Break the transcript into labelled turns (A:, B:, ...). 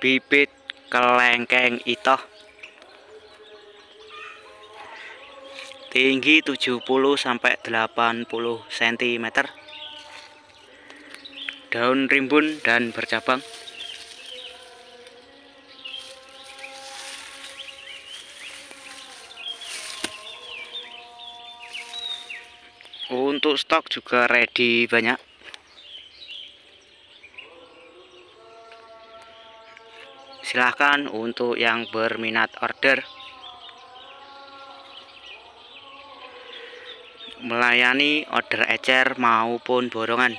A: bibit kelengkeng itu tinggi 70 sampai 80 cm daun rimbun dan bercabang untuk stok juga ready banyak silahkan untuk yang berminat order melayani order ecer maupun borongan